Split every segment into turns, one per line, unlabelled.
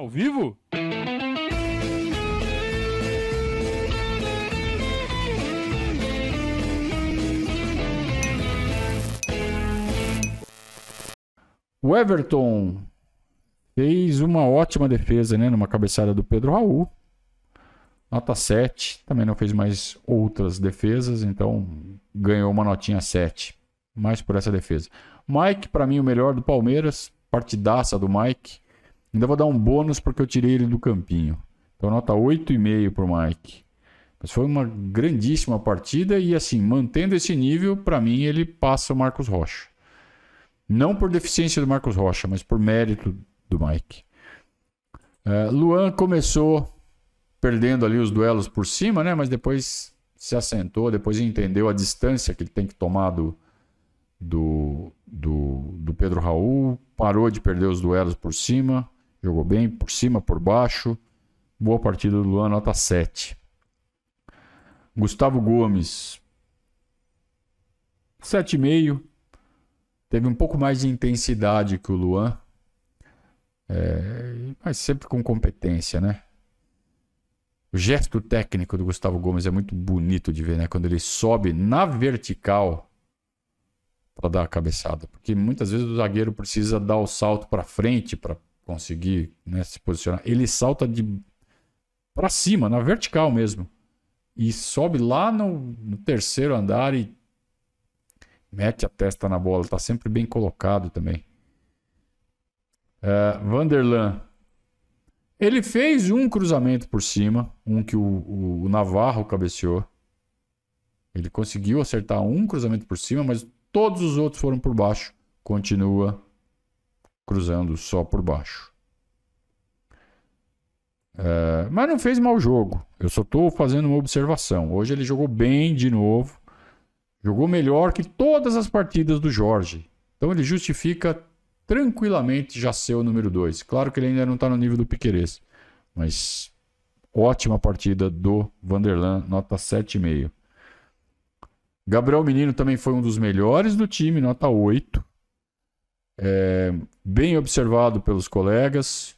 Ao vivo? O Everton fez uma ótima defesa, né? Numa cabeçada do Pedro Raul. Nota 7. Também não fez mais outras defesas, então ganhou uma notinha 7. Mais por essa defesa. Mike, para mim, o melhor do Palmeiras. Partidaça do Mike. Ainda vou dar um bônus porque eu tirei ele do campinho. Então nota 8,5 para o Mike. Mas foi uma grandíssima partida e assim, mantendo esse nível, para mim ele passa o Marcos Rocha. Não por deficiência do Marcos Rocha, mas por mérito do Mike. Uh, Luan começou perdendo ali os duelos por cima, né? Mas depois se assentou, depois entendeu a distância que ele tem que tomar do, do, do, do Pedro Raul, parou de perder os duelos por cima, Jogou bem, por cima, por baixo. Boa partida do Luan, nota 7. Gustavo Gomes, 7,5. Teve um pouco mais de intensidade que o Luan. É, mas sempre com competência, né? O gesto técnico do Gustavo Gomes é muito bonito de ver, né? Quando ele sobe na vertical para dar a cabeçada. Porque muitas vezes o zagueiro precisa dar o salto para frente para conseguir né, se posicionar, ele salta de para cima, na vertical mesmo. E sobe lá no, no, terceiro andar e mete a testa na bola. está sempre bem colocado também. Uh, Vanderlan. Ele fez um cruzamento por cima, um que o, o, o Navarro cabeceou. Ele conseguiu acertar um cruzamento por cima, mas todos os outros foram por baixo. Continua cruzando só por baixo. É, mas não fez mau jogo. Eu só estou fazendo uma observação. Hoje ele jogou bem de novo. Jogou melhor que todas as partidas do Jorge. Então ele justifica tranquilamente já ser o número 2. Claro que ele ainda não está no nível do Piqueires. Mas ótima partida do Vanderlan, nota 7,5. Gabriel Menino também foi um dos melhores do time, nota 8 é, bem observado pelos colegas,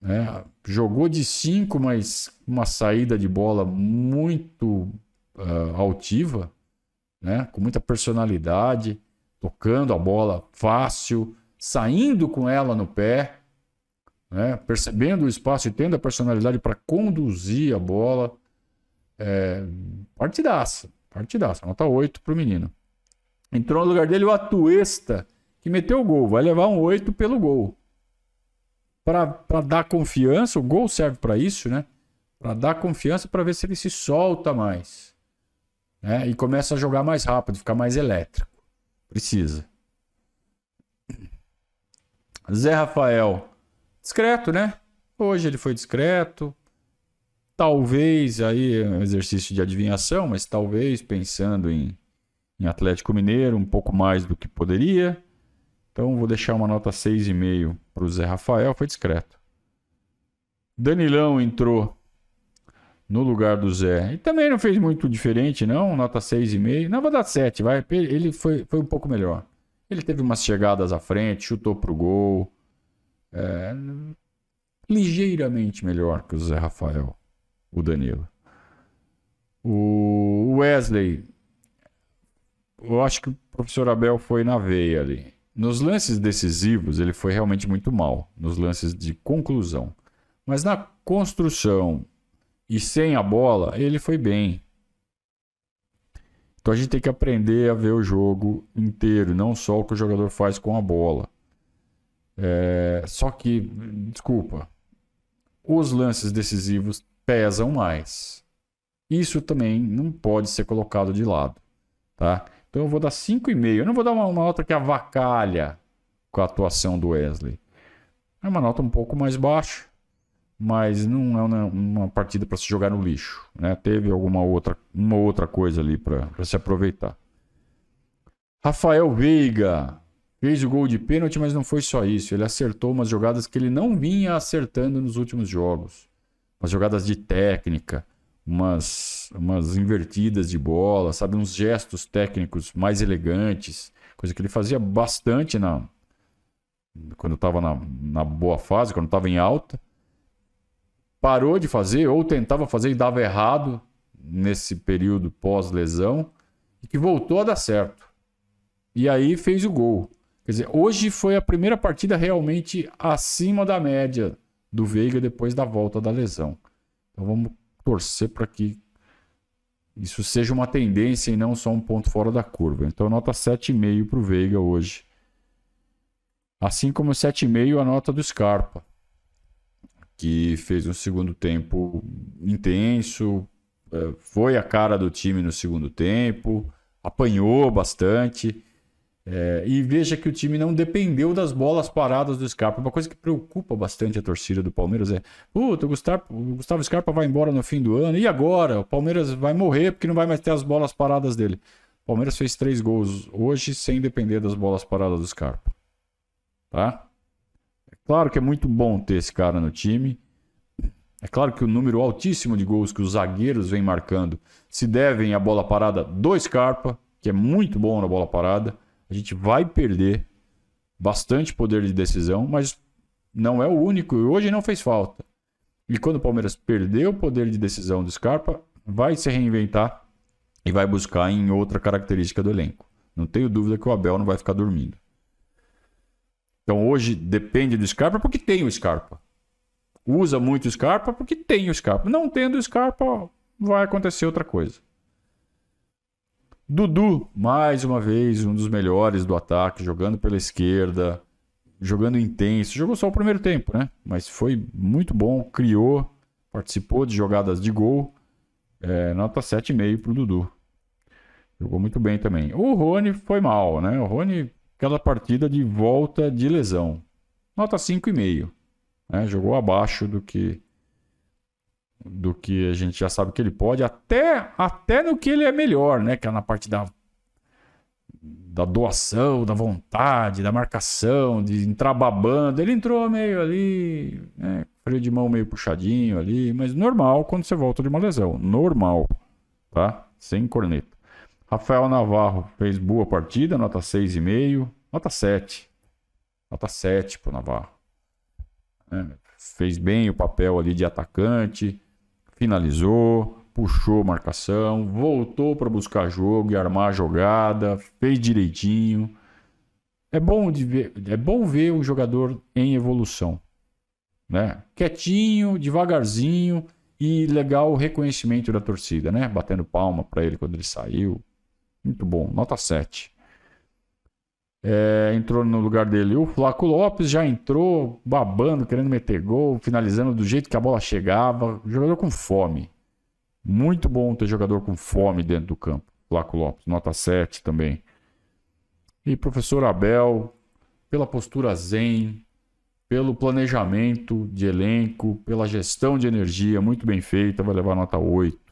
né? jogou de 5, mas uma saída de bola muito uh, altiva, né? com muita personalidade, tocando a bola fácil, saindo com ela no pé, né? percebendo o espaço e tendo a personalidade para conduzir a bola. É, partidaça, partidaça, nota 8 para o menino. Entrou no lugar dele o Atuesta que meteu o gol, vai levar um 8 pelo gol. Para dar confiança, o gol serve para isso, né? Para dar confiança para ver se ele se solta mais. Né? E começa a jogar mais rápido, ficar mais elétrico. Precisa. Zé Rafael, discreto, né? Hoje ele foi discreto. Talvez aí é um exercício de adivinhação, mas talvez pensando em, em Atlético Mineiro um pouco mais do que poderia. Então vou deixar uma nota 6,5 para o Zé Rafael, foi discreto. Danilão entrou no lugar do Zé. E também não fez muito diferente, não. Nota 6,5. Não, vou dar 7, vai. Ele foi, foi um pouco melhor. Ele teve umas chegadas à frente, chutou para o gol. É, ligeiramente melhor que o Zé Rafael, o Danilo. O Wesley, eu acho que o professor Abel foi na veia ali. Nos lances decisivos, ele foi realmente muito mal, nos lances de conclusão. Mas na construção e sem a bola, ele foi bem. Então a gente tem que aprender a ver o jogo inteiro, não só o que o jogador faz com a bola. É... Só que, desculpa, os lances decisivos pesam mais. Isso também não pode ser colocado de lado, tá? Então eu vou dar 5,5. Eu não vou dar uma, uma nota que avacalha com a atuação do Wesley. É uma nota um pouco mais baixa, mas não é uma, uma partida para se jogar no lixo. Né? Teve alguma outra, uma outra coisa ali para se aproveitar. Rafael Veiga fez o gol de pênalti, mas não foi só isso. Ele acertou umas jogadas que ele não vinha acertando nos últimos jogos. Umas jogadas de técnica umas, umas invertidas de bola, sabe? Uns gestos técnicos mais elegantes, coisa que ele fazia bastante na quando estava na, na boa fase, quando estava em alta. Parou de fazer ou tentava fazer e dava errado nesse período pós-lesão e que voltou a dar certo. E aí fez o gol. Quer dizer, hoje foi a primeira partida realmente acima da média do Veiga depois da volta da lesão. Então vamos torcer para que isso seja uma tendência e não só um ponto fora da curva. Então, nota 7,5 para o Veiga hoje. Assim como 7,5 a nota do Scarpa, que fez um segundo tempo intenso, eh, foi a cara do time no segundo tempo, apanhou bastante é, e veja que o time não dependeu das bolas paradas do Scarpa. Uma coisa que preocupa bastante a torcida do Palmeiras é: puta, o Gustavo, o Gustavo Scarpa vai embora no fim do ano, e agora? O Palmeiras vai morrer porque não vai mais ter as bolas paradas dele. O Palmeiras fez três gols hoje sem depender das bolas paradas do Scarpa. Tá? É claro que é muito bom ter esse cara no time. É claro que o número altíssimo de gols que os zagueiros vêm marcando se devem à bola parada do Scarpa, que é muito bom na bola parada a gente vai perder bastante poder de decisão, mas não é o único e hoje não fez falta. E quando o Palmeiras perdeu o poder de decisão do Scarpa, vai se reinventar e vai buscar em outra característica do elenco. Não tenho dúvida que o Abel não vai ficar dormindo. Então hoje depende do Scarpa porque tem o Scarpa. Usa muito o Scarpa porque tem o Scarpa. Não tendo o Scarpa, vai acontecer outra coisa. Dudu, mais uma vez, um dos melhores do ataque, jogando pela esquerda, jogando intenso. Jogou só o primeiro tempo, né? Mas foi muito bom, criou, participou de jogadas de gol. É, nota 7,5 o Dudu. Jogou muito bem também. O Rony foi mal, né? O Rony, aquela partida de volta de lesão. Nota 5,5. Né? Jogou abaixo do que do que a gente já sabe que ele pode, até, até no que ele é melhor, né? Que é na parte da, da doação, da vontade, da marcação, de entrar babando. Ele entrou meio ali, né? Freio de mão meio puxadinho ali, mas normal quando você volta de uma lesão. Normal, tá? Sem corneta. Rafael Navarro fez boa partida, nota 6,5, nota 7. Nota 7 pro Navarro. É, fez bem o papel ali de atacante, finalizou, puxou marcação, voltou para buscar jogo e armar a jogada, fez direitinho. É bom, de ver, é bom ver o jogador em evolução. Né? Quietinho, devagarzinho e legal o reconhecimento da torcida, né? Batendo palma para ele quando ele saiu. Muito bom, nota 7 é, entrou no lugar dele. O Flaco Lopes já entrou babando, querendo meter gol, finalizando do jeito que a bola chegava. Jogador com fome. Muito bom ter jogador com fome dentro do campo. Flaco Lopes, nota 7 também. E professor Abel, pela postura zen, pelo planejamento de elenco, pela gestão de energia, muito bem feita, vai levar nota 8.